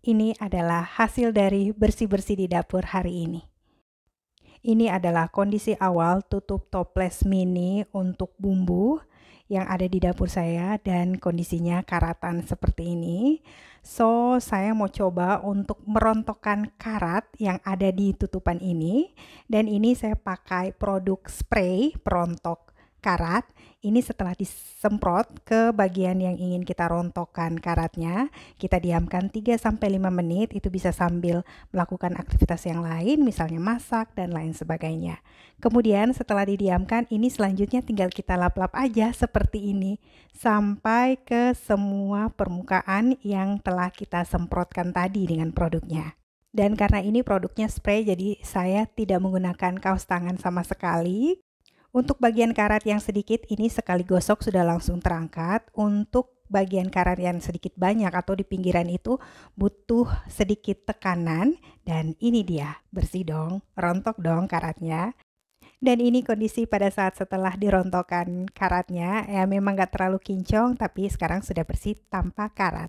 Ini adalah hasil dari bersih-bersih di dapur hari ini. Ini adalah kondisi awal tutup toples mini untuk bumbu yang ada di dapur saya dan kondisinya karatan seperti ini. So, saya mau coba untuk merontokkan karat yang ada di tutupan ini dan ini saya pakai produk spray perontok karat. Ini setelah disemprot ke bagian yang ingin kita rontokkan karatnya, kita diamkan 3 sampai 5 menit. Itu bisa sambil melakukan aktivitas yang lain, misalnya masak dan lain sebagainya. Kemudian setelah didiamkan, ini selanjutnya tinggal kita lap-lap aja seperti ini sampai ke semua permukaan yang telah kita semprotkan tadi dengan produknya. Dan karena ini produknya spray, jadi saya tidak menggunakan kaos tangan sama sekali. Untuk bagian karat yang sedikit ini sekali gosok sudah langsung terangkat. Untuk bagian karat yang sedikit banyak atau di pinggiran itu butuh sedikit tekanan dan ini dia bersih dong, rontok dong karatnya. Dan ini kondisi pada saat setelah dirontokkan karatnya, ya memang gak terlalu kincong tapi sekarang sudah bersih tanpa karat.